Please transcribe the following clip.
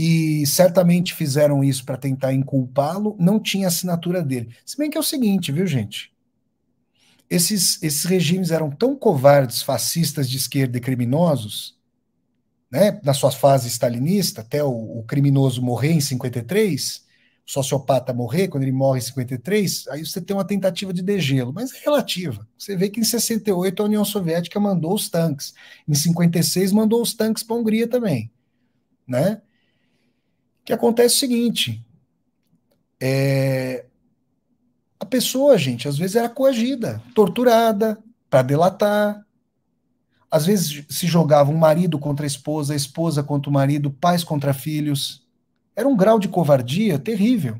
e certamente fizeram isso para tentar inculpá-lo, não tinha assinatura dele. Se bem que é o seguinte, viu, gente? Esses, esses regimes eram tão covardes, fascistas de esquerda e criminosos, né, na sua fase stalinista, até o, o criminoso morrer em 53, o sociopata morrer, quando ele morre em 53, aí você tem uma tentativa de degelo, mas é relativa. Você vê que em 68 a União Soviética mandou os tanques, em 56 mandou os tanques para a Hungria também, né? que acontece o seguinte: é, a pessoa, gente, às vezes era coagida, torturada para delatar. Às vezes se jogava um marido contra a esposa, a esposa contra o marido, pais contra filhos. Era um grau de covardia terrível.